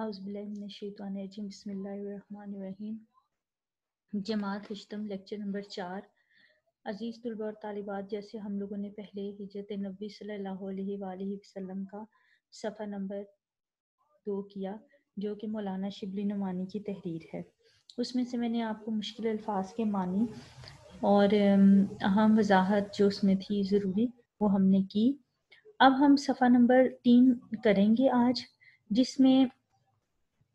हाउसबिल्लाजीम बसमीम जमात हिशतम lecture number चार अजीज़ तलबा और तालिबात जैसे हम लोगों ने पहले हिजरत नबी सल्लल्लाहु का सफ़ा नंबर दो किया जो कि मौलाना शिबली नुमानी की तहरीर है उसमें से मैंने आपको मुश्किल अल्फाज के मानी और अहम वजाहत जो उसमें थी ज़रूरी वो हमने की अब हम सफ़ा नंबर तीन करेंगे आज जिसमें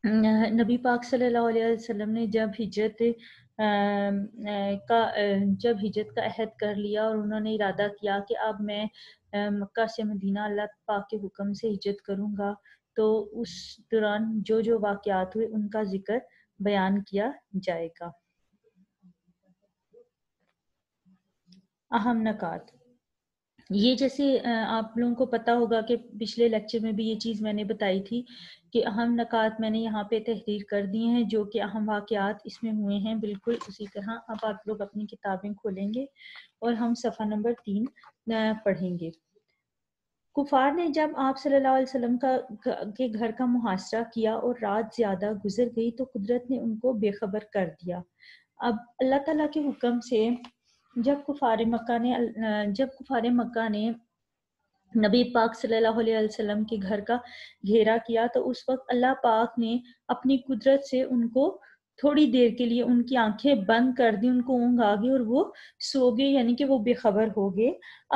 नबी पाक सल्लल्लाहु अलैहि वसल्लम ने जब हिजरत का जब हिजरत का अहद कर लिया और उन्होंने इरादा किया कि अब मैं मक्का से मदीना अल्लाह पाक के हुक्म से हिजरत करूँगा तो उस दौरान जो जो वाकयात हुए उनका जिक्र बयान किया जाएगा अहम नकात ये जैसे आप लोगों को पता होगा कि पिछले लेक्चर में भी ये चीज़ मैंने बताई थी कि अहम नकात मैंने यहाँ पे तहरीर कर दिए हैं जो कि अहम वाक़ात इसमें हुए हैं बिल्कुल उसी तरह अब आप लोग अपनी किताबें खोलेंगे और हम सफ़ा नंबर तीन पढ़ेंगे कुफार ने जब आप सल्लल्लाहु अलैहि वसल्लम का के घर का मुहासरा किया और रात ज़्यादा गुजर गई तो कुदरत ने उनको बेखबर कर दिया अब अल्लाह तला के हुक्म से जब कुफार मक्का ने जब कुफार मक्का ने नबी पाक सल्लल्लाहु अलैहि वसल्लम के घर का घेरा किया तो उस वक्त अल्लाह पाक ने अपनी कुदरत से उनको थोड़ी देर के लिए उनकी आंखें बंद कर दी उनको ऊँग आ गई और वो सो गए यानी कि वो बेखबर हो गए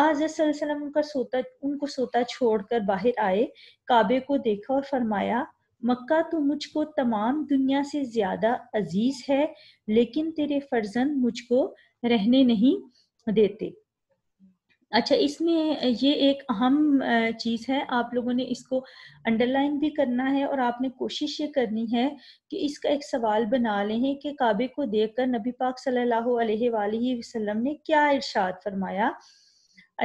आजम उनका सोता उनको सोता छोड़कर बाहर आए काबे को देखा और फरमाया मक्का तो मुझको तमाम दुनिया से ज्यादा अजीज है लेकिन तेरे फर्जंद मुझको रहने नहीं देते अच्छा इसमें ये एक अहम चीज है आप लोगों ने इसको अंडरलाइन भी करना है और आपने कोशिश ये करनी है कि इसका एक सवाल बना लें कि काबे को देखकर नबी पाक सल्लल्लाहु अलैहि वसल्लम ने क्या इरशाद फरमाया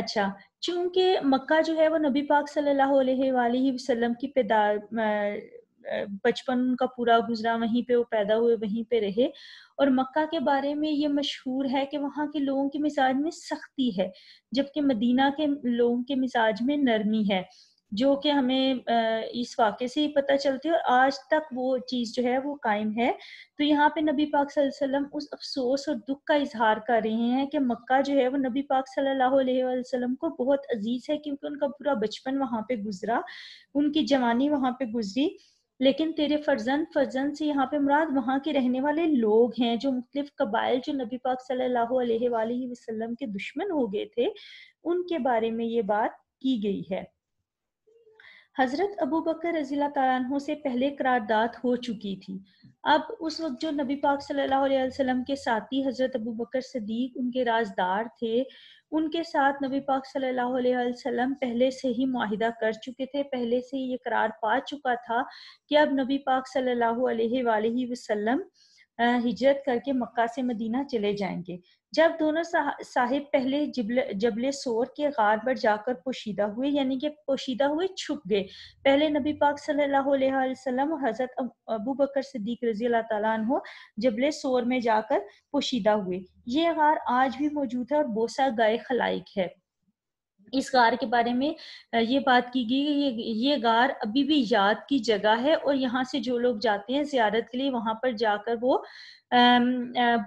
अच्छा चूंकि मक्का जो है वो नबी पाक सल्लल्लाहु अलैहि वसल्लम की पैदा बचपन उनका पूरा गुजरा वहीं पे वो पैदा हुए वहीं पे रहे और मक्का के बारे में ये मशहूर है कि वहाँ के लोगों के मिजाज में सख्ती है जबकि मदीना के लोगों के मिजाज में नरमी है जो कि हमें इस वाक़े से ही पता चलती है और आज तक वो चीज़ जो है वो कायम है तो यहाँ पे नबी पाक वसल्लम उस अफसोस और दुख का इजहार कर रहे हैं कि मक्का जो है वो नबी पाक सल्लल्लाहु अलैहि वसल्लम को बहुत अजीज़ है क्योंकि उनका पूरा बचपन वहाँ पे गुजरा उनकी जवानी वहाँ पे गुजरी लेकिन तेरे फर्जन फर्जन से यहाँ पे मुराद वहाँ के रहने वाले लोग हैं जो मुख्तलिफ कबाइल जो नबी पाक सल्लल्लाहु अलैहि वसल्लम के दुश्मन हो गए थे उनके बारे में ये बात की गई है हज़रत अबू बकर रजीला तारानों से पहले करारदाद हो चुकी थी अब उस वक्त जो नबी पाक सल्लल्लाहु अलैहि वसल्लम के साथी हज़रत अबू बकर सदीक उनके राजदार थे उनके साथ नबी पाक सल्लल्लाहु अलैहि वसल्लम पहले से ही माहिदा कर चुके थे पहले से ही ये करार पा चुका था कि अब नबी पाक सल्लल्लाहु अलैहि वसल्लम हिजरत करके मक्का से मदीना चले जाएंगे जब दोनों साहिब पहले जबल जबले सोर के गार पर जाकर पोशीदा हुए यानी कि पोशीदा हुए छुप गए पहले नबी पाक सल्लल्लाहु अलैहि वसल्लम और हज़रत अबू बकर सिद्दीक रजी अल्लाह जबले सोर में जाकर पोशीदा हुए ये गार आज भी मौजूद है और बोसा गाय खलाइक है इस गार के बारे में ये बात की गई ये ये गार अभी भी याद की जगह है और यहाँ से जो लोग जाते हैं जियारत के लिए वहां पर जाकर वो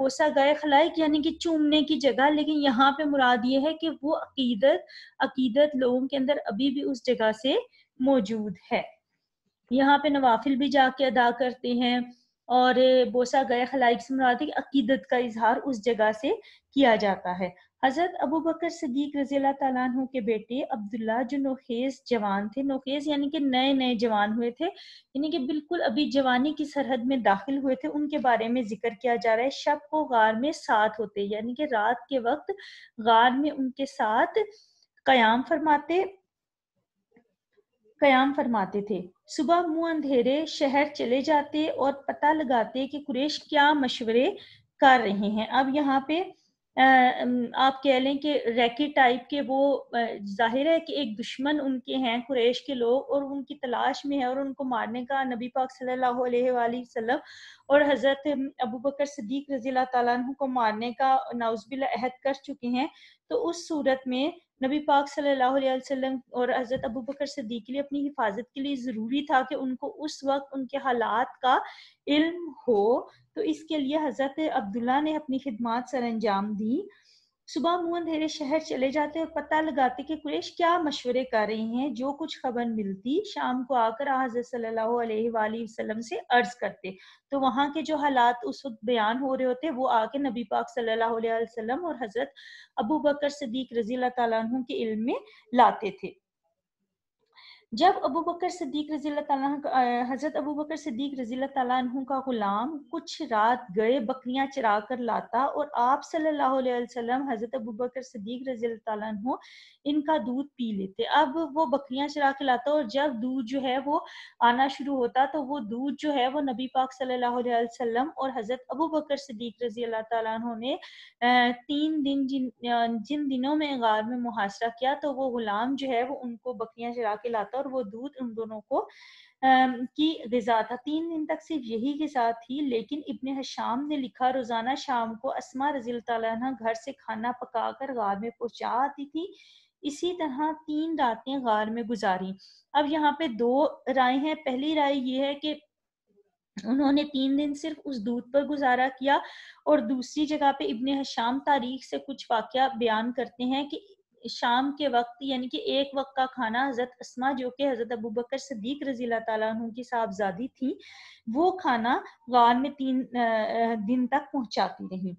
बोसा गाय खलाइक यानी कि चूमने की जगह लेकिन यहाँ पे मुराद ये है कि वो अकीदत अकीदत लोगों के अंदर अभी भी उस जगह से मौजूद है यहाँ पे नवाफिल भी जाके अदा करते हैं और बोसा गए खलाइक से मुराद अकीदत का इजहार उस जगह से किया जाता है हजरत अबू बकर सदीक रजीला तु के बेटे अब्दुल्ला जो नोखेज जवान थे नोखेज यानी कि नए नए जवान हुए थे यानी कि बिल्कुल अभी जवानी की सरहद में दाखिल हुए थे उनके बारे में जिक्र किया जा रहा है शब को गार में साथ होते यानी कि रात के वक्त गार में उनके साथ कयाम फरमाते कयाम फरमाते थे सुबह मुंह अंधेरे शहर चले जाते और पता लगाते कि कुरेश क्या मशवरे कर रहे हैं अब यहाँ पे आप कह लें कि रैकी टाइप के वो जाहिर है कि एक दुश्मन उनके हैं कुरैश के लोग और उनकी तलाश में है और उनको मारने का नबी पाक सल्लल्लाहु अलैहि वसल्लम और हज़रत अबू बकर सदीक रजील्ला तु को मारने का नाउजबिला अहद कर चुके हैं तो उस सूरत में नबी पाक सल्लल्लाहु अलैहि वसल्लम और हज़रत अबू बकर सिद्दीक के लिए अपनी हिफाजत के लिए ज़रूरी था कि उनको उस वक्त उनके हालात का इल्म हो तो इसके लिए हज़रत अब्दुल्ला ने अपनी खिदमत सर अंजाम दी सुबह मुंह अंधेरे शहर चले जाते और पता लगाते कि कुरेश क्या मशवरे कर रही हैं जो कुछ खबर मिलती शाम को आकर आज सल्लल्लाहु वसल्लम से अर्ज करते तो वहाँ के जो हालात उस वक्त बयान हो रहे होते वो आके नबी पाक सल्लल्लाहु अलैहि वसल्लम और हजरत अबू बकर सदीक रजी तुम के इल्म में लाते थे जब अबू बकर सदीक रजी हजरत अबू बकर सदीक रजी तु का गुलाम कुछ रात गए बकरियां चरा कर लाता और आप सल्लल्लाहु अलैहि वसल्लम हजरत अबू बकर सदीक रजी तु इनका दूध पी लेते अब वो बकरियां चरा के लाता और जब दूध जो है वो आना शुरू होता तो वो दूध जो है वो नबी पाक सल्लल्लाहु और हजरत अबू बकर सदीक रजी अल्लाह तु ने तीन दिन जिन जिन दिनों में गार में मुहासरा किया तो वो गुलाम जो है वो उनको बकरियां चरा के लाता था और वो दूध उन दोनों को की गजा था तीन दिन तक सिर्फ यही गजा थी लेकिन इबन हशाम ने लिखा रोजाना शाम को असमा रजील तला घर से खाना पका कर गार में पहुंचा आती थी इसी तरह तीन रातें गार में गुजारी अब यहाँ पे दो राय हैं पहली राय ये है कि उन्होंने तीन दिन सिर्फ उस दूध पर गुजारा किया और दूसरी जगह पे इब्ने हशाम तारीख से कुछ वाक्य बयान करते हैं कि शाम के वक्त यानी कि एक वक्त का खाना हज़रत असमा जो कि हज़रत अबू बकर सदीक रजी तुम की साहबजादी थी वो खाना गार में तीन दिन तक पहुंचाती रही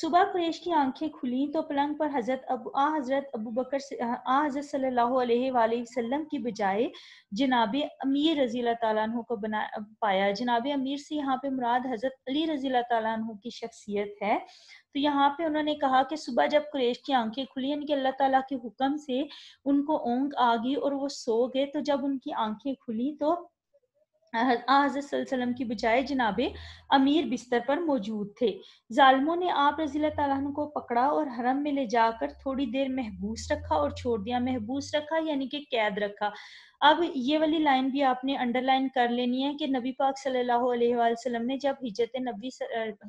सुबह कुरेश की आंखें खुली तो पलंग पर हजरत अब आ हजरत अबू बकर आ हजरत सल्लल्लाहु अलैहि वसल्लम की बजाय जनाब अमीर रजी तु को बना पाया जनाब अमीर से यहाँ पे मुराद हजरत अली रजी तु की शख्सियत है तो यहाँ पे उन्होंने कहा कि सुबह जब कुरेश की आंखें खुली यानी कि अल्लाह तला के हुक्म से उनको ओंग आ गई और वो सो गए तो जब उनकी आंखें खुली तो आजम की बजाय जनाबे अमीर बिस्तर पर मौजूद थे जालमो ने आप रजील को पकड़ा और हरम में ले जाकर थोड़ी देर महबूस रखा और छोड़ दिया महबूस रखा यानी कि कैद रखा अब ये वाली लाइन भी आपने अंडरलाइन कर लेनी है कि नबी पाक सल्लल्लाहु अलैहि वसल्लम ने जब हिजरत नबी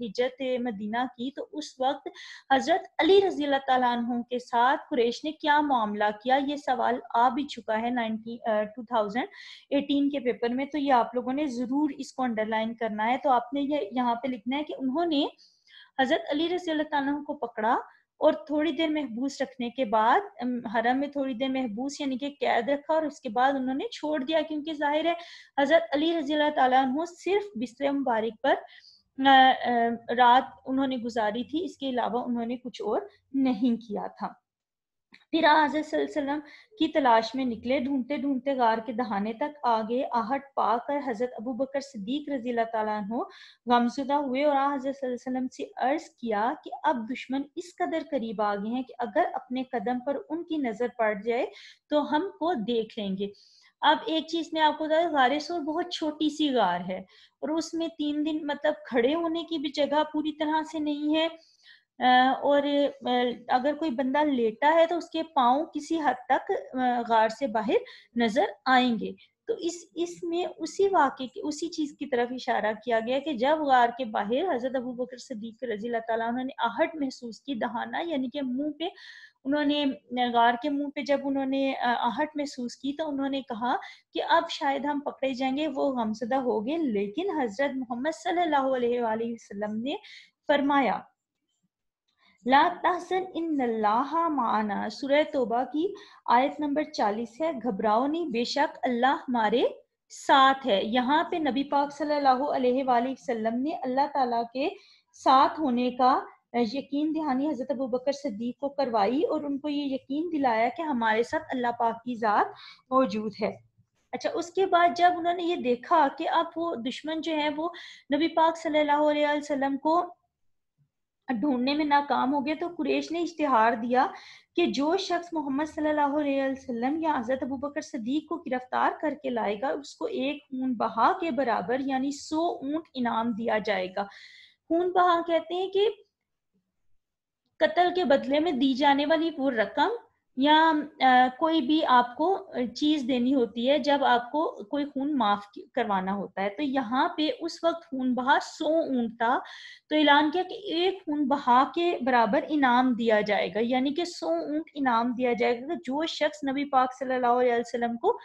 हिजरत मदीना की तो उस वक्त हजरत अली रजी तु के साथ कुरेश ने क्या मामला किया ये सवाल आ भी चुका है नाइनटीन टू थाउजेंड एटीन के पेपर में तो ये आप लोगों ने जरूर इसको अंडरलाइन करना है तो आपने ये यहाँ पे लिखना है कि उन्होंने हजरत अली रसी को पकड़ा और थोड़ी देर महबूस रखने के बाद हरम में थोड़ी देर महबूस यानी कि कैद रखा और उसके बाद उन्होंने छोड़ दिया क्योंकि जाहिर है हजरत अली रजी तु सिर्फ बिस्तर मुबारक पर रात उन्होंने गुजारी थी इसके अलावा उन्होंने कुछ और नहीं किया था फिर आजम की तलाश में निकले ढूंढते ढूंढते गार के दहाने तक आगे आहट पाकर हजरत अबू बकर सिद्दीक रजील तु हुए और आजम से अर्ज किया कि अब दुश्मन इस कदर करीब आ गए हैं कि अगर अपने कदम पर उनकी नजर पड़ जाए तो हमको देख लेंगे अब एक चीज में आपको बता गारे सोर बहुत छोटी सी गार है और उसमें तीन दिन मतलब खड़े होने की भी जगह पूरी तरह से नहीं है और अगर कोई बंदा लेटा है तो उसके पाँव किसी हद तक गार से बाहर नजर आएंगे तो इस इसमें उसी वाक्य की उसी चीज की तरफ इशारा किया गया कि जब गार के बाहर हजरत अबू बकर सदीक रजील तला ने आहट महसूस की दहाना यानी कि मुंह पे उन्होंने गार के मुंह पे जब उन्होंने आहट महसूस की तो उन्होंने कहा कि अब शायद हम पकड़े जाएंगे वो गमसदा हो गए लेकिन हजरत मोहम्मद सल्लल्लाहु ने फरमाया ला इन अल्लाह माना सुरह तोबा की आयत नंबर 40 है घबराओ नहीं बेशक अल्लाह हमारे साथ है यहाँ पे नबी पाक सल्लल्लाहु अलैहि वसल्लम ने अल्लाह ताला के साथ होने का यकीन दहानी हज़रत अबू बकर सदीक को करवाई और उनको ये यकीन दिलाया कि हमारे साथ अल्लाह पाक की ज़ात मौजूद है अच्छा उसके बाद जब उन्होंने ये देखा कि अब वो दुश्मन जो है वो नबी पाक सल्लल्लाहु अलैहि वसल्लम को ढूंढने में नाकाम हो गया तो कुरेश ने इश्तिहार दिया कि जो शख्स मोहम्मद सल्लल्लाहु वसल्लम या हज़रत अबू बकर सदीक को गिरफ्तार करके लाएगा उसको एक ऊन बहा के बराबर यानी सौ ऊंट इनाम दिया जाएगा खून बहा कहते हैं कि कत्ल के बदले में दी जाने वाली वो रकम या कोई भी आपको चीज देनी होती है जब आपको कोई खून माफ करवाना होता है तो यहाँ पे उस वक्त खून बहा सौ ऊंट था तो ऐलान किया कि एक खून बहा के बराबर इनाम दिया जाएगा यानी कि सौ ऊंट इनाम दिया जाएगा जो शख्स नबी पाक सल्लल्लाहु अलैहि वसल्लम को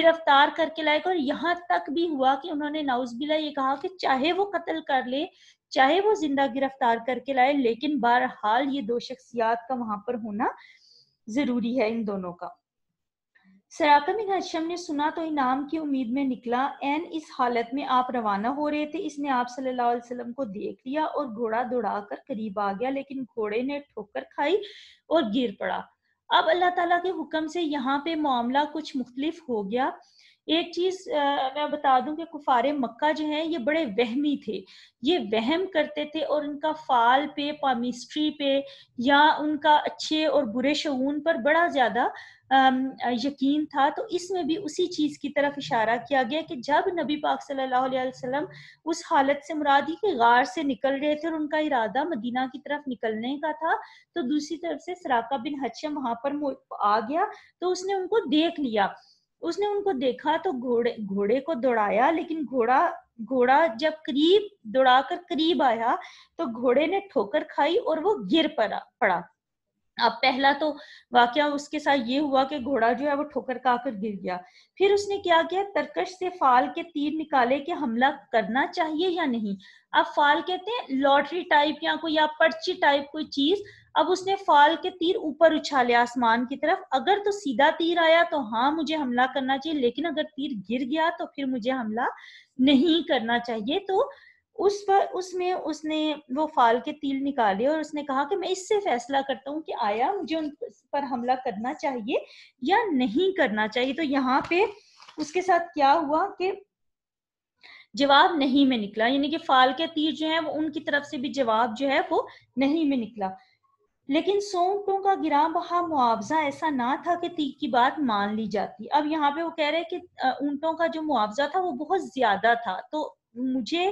गिरफ्तार करके लाएगा और यहाँ तक भी हुआ कि उन्होंने नाउजबिला ये कहा कि चाहे वो कत्ल कर ले चाहे वो जिंदा गिरफ्तार करके लाए लेकिन बहरहाल ये दो शख्सियात का वहां पर होना जरूरी है इन दोनों का सराका बिन हशम ने सुना तो इनाम की उम्मीद में निकला एन इस हालत में आप रवाना हो रहे थे इसने आप सल्लल्लाहु अलैहि वसल्लम को देख लिया और घोड़ा दौड़ा कर करीब आ गया लेकिन घोड़े ने ठोकर खाई और गिर पड़ा अब अल्लाह ताला के हुक्म से यहाँ पे मामला कुछ मुख्तलिफ हो गया एक चीज मैं बता दूं कि कुफारे मक्का जो हैं ये बड़े वहमी थे ये वहम करते थे और उनका फाल पे पामिस्ट्री पे या उनका अच्छे और बुरे शगून पर बड़ा ज्यादा यकीन था तो इसमें भी उसी चीज की तरफ इशारा किया गया कि जब नबी पाक सल्लल्लाहु अलैहि वसल्लम उस हालत से मुरादी के गार से निकल रहे थे और उनका इरादा मदीना की तरफ निकलने का था तो दूसरी तरफ से सराका बिन हचम वहां पर आ गया तो उसने उनको देख लिया उसने उनको देखा तो घोड़े घोड़े को दौड़ाया लेकिन घोड़ा घोड़ा जब करीब दौड़ाकर करीब आया तो घोड़े ने ठोकर खाई और वो गिर पड़ा पड़ा अब पहला तो वाक्य उसके साथ ये हुआ कि घोड़ा जो है वो ठोकर खाकर गिर गया फिर उसने क्या किया तरकश से फाल के तीर निकाले कि हमला करना चाहिए या नहीं अब फाल कहते हैं लॉटरी टाइप या कोई या पर्ची टाइप कोई चीज अब उसने फाल के तीर ऊपर उछाले आसमान की तरफ अगर तो सीधा तीर आया तो हाँ मुझे हमला करना चाहिए लेकिन अगर तीर गिर गया तो फिर मुझे हमला नहीं करना चाहिए तो उस पर उसमें उसने वो फाल के तीर निकाले और उसने कहा कि मैं इससे फैसला करता हूँ कि आया मुझे उन पर हमला करना चाहिए या नहीं करना चाहिए तो यहाँ पे उसके साथ क्या हुआ कि जवाब नहीं में निकला यानी कि फाल के तीर जो है वो उनकी तरफ से भी जवाब जो है वो नहीं में निकला लेकिन सोमटों का गिरा बहा मुआवजा ऐसा ना था कि तीख की बात मान ली जाती अब यहाँ पे वो कह रहे हैं कि ऊंटों का जो मुआवजा था वो बहुत ज्यादा था तो मुझे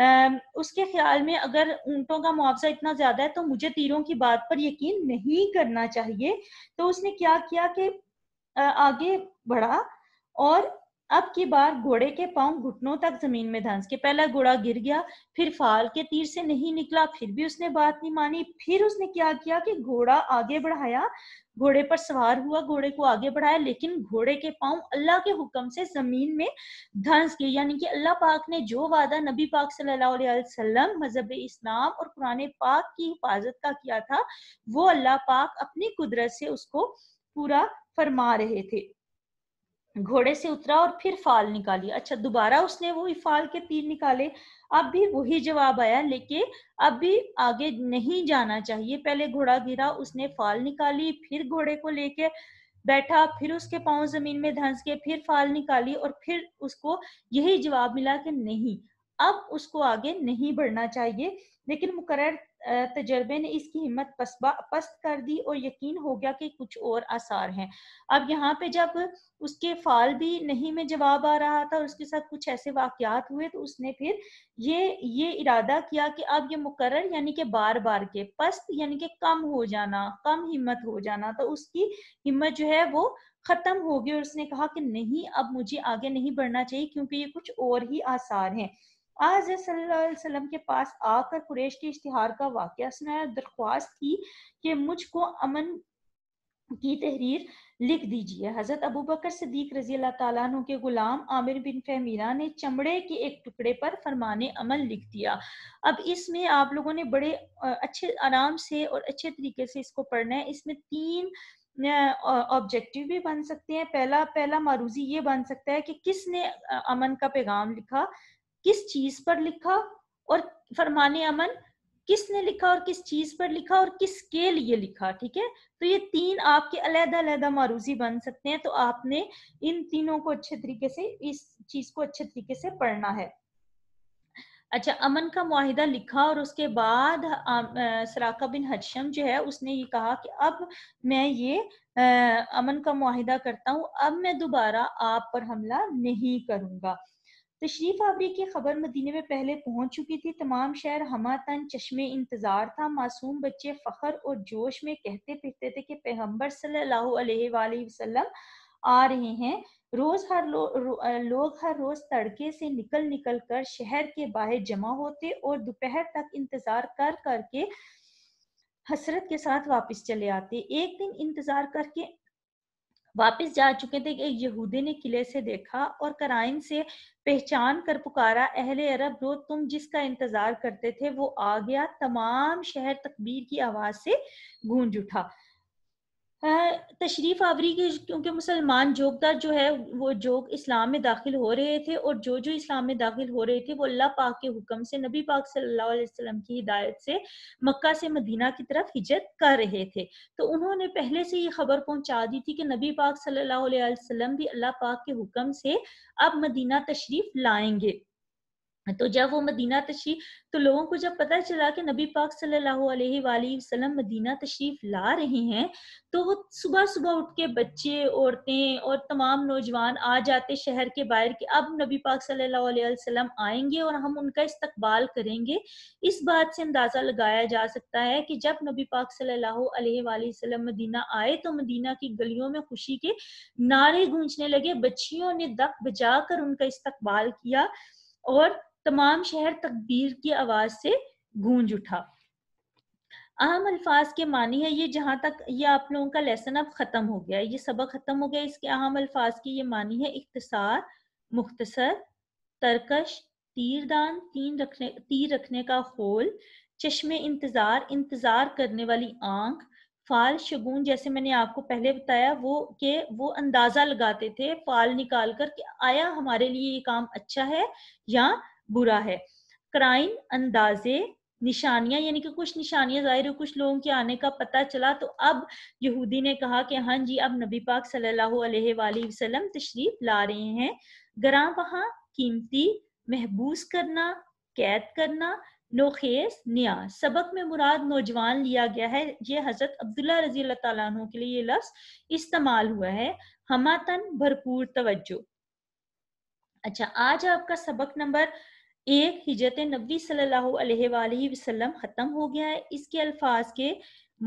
आ, उसके ख्याल में अगर ऊंटों का मुआवजा इतना ज्यादा है तो मुझे तीरों की बात पर यकीन नहीं करना चाहिए तो उसने क्या किया कि आगे बढ़ा और अब की बार घोड़े के पांव घुटनों तक जमीन में धंस के पहला घोड़ा गिर गया फिर फाल के तीर से नहीं निकला फिर भी उसने बात नहीं मानी फिर उसने क्या किया कि घोड़ा आगे बढ़ाया घोड़े पर सवार हुआ घोड़े को आगे बढ़ाया लेकिन घोड़े के पांव अल्लाह के हुक्म से जमीन में धंस गए यानी कि अल्लाह पाक ने जो वादा नबी पाक सल्लाम मजहब इस्लाम और कुरान पाक की हिफाजत का किया था वो अल्लाह पाक अपनी कुदरत से उसको पूरा फरमा रहे थे घोड़े से उतरा और फिर फाल निकाली अच्छा दोबारा उसने वो फाल के तीर निकाले अब भी वही जवाब आया लेकिन अब भी आगे नहीं जाना चाहिए पहले घोड़ा गिरा उसने फाल निकाली फिर घोड़े को लेके बैठा फिर उसके पांव जमीन में धंस के फिर फाल निकाली और फिर उसको यही जवाब मिला कि नहीं अब उसको आगे नहीं बढ़ना चाहिए लेकिन मुकर तजर्बे ने इसकी हिम्मत पस्त कर दी और यकीन हो गया कि कुछ और आसार हैं अब यहाँ पे जब उसके फाल भी नहीं में जवाब आ रहा था और उसके साथ कुछ ऐसे वाकयात हुए तो उसने फिर ये ये इरादा किया कि अब ये मुकर यानी कि बार बार के पस्त यानी कि कम हो जाना कम हिम्मत हो जाना तो उसकी हिम्मत जो है वो खत्म हो गई और उसने कहा कि नहीं अब मुझे आगे नहीं बढ़ना चाहिए क्योंकि ये कुछ और ही आसार हैं आज सल्लाम के पास आकर कुरेश के इश्तिहार का वाक्य सुनाया दरख्वास्त की कि मुझको अमन की तहरीर लिख दीजिए हजरत अबू बकर सदीक रजी अल्लाह तु के गुलाम आमिर बिन फहमीरा ने चमड़े के एक टुकड़े पर फरमाने अमल लिख दिया अब इसमें आप लोगों ने बड़े अच्छे आराम से और अच्छे तरीके से इसको पढ़ना है इसमें तीन ऑब्जेक्टिव भी बन सकते हैं पहला पहला मारूजी ये बन सकता है कि किसने अमन का पैगाम लिखा किस चीज पर लिखा और फरमान अमन किसने लिखा और किस चीज पर लिखा और किसके लिए लिखा ठीक है तो ये तीन आपके अलहदा अलहदा मारूजी बन सकते हैं तो आपने इन तीनों को अच्छे तरीके से इस चीज को अच्छे तरीके से पढ़ना है अच्छा अमन का माहिदा लिखा और उसके बाद सराका बिन हशम जो है उसने ये कहा कि अब मैं ये आ, अमन का माहिदा करता हूँ अब मैं दोबारा आप पर हमला नहीं करूंगा तशरीफ आवरी की खबर मदीने में पहले पहुंच चुकी थी तमाम शहर तन चश्मे इंतजार था मासूम बच्चे फखर और जोश में कहते फिरते थे कि पैगम्बर सल्लाम आ रहे हैं रोज हर लो, रो, लोग हर रोज तड़के से निकल निकल कर शहर के बाहर जमा होते और दोपहर तक इंतजार कर करके हसरत के साथ वापस चले आते एक दिन इंतजार करके वापस जा चुके थे एक यहूदी ने किले से देखा और कराइन से पहचान कर पुकारा अहले अरब रो तुम जिसका इंतजार करते थे वो आ गया तमाम शहर तकबीर की आवाज से गूंज उठा तशरीफ आवरी के क्योंकि मुसलमान जोगदार जो है वो जोग इस्लाम में दाखिल हो रहे थे और जो जो इस्लाम में दाखिल हो रहे थे वो अल्लाह पाक के हुक्म से नबी पाक सल्लल्लाहु अलैहि वसल्लम की हिदायत से मक्का से मदीना की तरफ हिजरत कर रहे थे तो उन्होंने पहले से ये खबर पहुंचा दी थी कि नबी पाक सल्लल्लाहु अलैहि वसल्लम भी अल्लाह पाक के हुक्म से अब मदीना तशरीफ लाएंगे तो जब वो मदीना तशरीफ तो लोगों को जब पता चला कि नबी पाक सल्लल्लाहु अलैहि वसल्लम मदीना तशरीफ ला रहे हैं तो वो सुबह सुबह उठ के बच्चे औरतें और तमाम नौजवान आ जाते शहर के बाहर कि अब नबी पाक सल्लल्लाहु अलैहि वसल्लम आएंगे और हम उनका इस्तकबाल करेंगे इस बात से अंदाज़ा लगाया जा सकता है कि जब नबी पाक सल्लल्लाहु अलैहि वसल्लम मदीना आए तो मदीना की गलियों में खुशी के नारे गूंजने लगे बच्चियों ने दक बजा कर उनका इस्तकबाल किया और तमाम शहर तकबीर की आवाज से गूंज उठा अहम अल्फाज के मानी है ये जहां तक ये आप लोगों का लेसन अब ख़त्म हो गया है ये सबक ख़त्म हो गया इसके अहम अल्फाज की ये मानी है इख्तसार मुख्तसर तरकश तीरदान तीन रखने तीर रखने का खोल चश्मे इंतज़ार इंतज़ार करने वाली आंख फाल शगुन जैसे मैंने आपको पहले बताया वो के वो अंदाज़ा लगाते थे फाल निकाल कर कि आया हमारे लिए ये काम अच्छा है या बुरा है क्राइन अंदाजे निशानियां यानी कि कुछ निशानियां जाहिर कुछ लोगों के आने का पता चला तो अब यहूदी ने कहा कि हाँ जी अब नबी पाक सल्लल्लाहु अलैहि वसल्लम तशरीफ ला रहे हैं ग्राम वहां कीमती महबूस करना कैद करना नोखेस न्या सबक में मुराद नौजवान लिया गया है ये हजरत अब्दुल्ला रजी अल्लाह के लिए ये लफ्ज इस्तेमाल हुआ है हमातन भरपूर तवज्जो अच्छा आज आपका सबक नंबर एक हिजरत नबी सल्लल्लाहु अलैहि वसल्लम ख़त्म हो गया है इसके अल्फाज के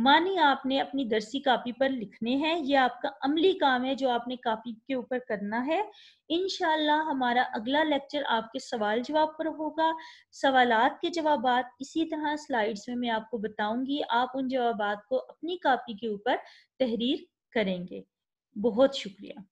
मानी आपने अपनी दरसी कापी पर लिखने हैं यह आपका अमली काम है जो आपने कापी के ऊपर करना है इनशाला हमारा अगला लेक्चर आपके सवाल जवाब पर होगा सवाल के जवाब इसी तरह स्लाइड्स में मैं आपको बताऊंगी आप उन जवाब को अपनी कापी के ऊपर तहरीर करेंगे बहुत शुक्रिया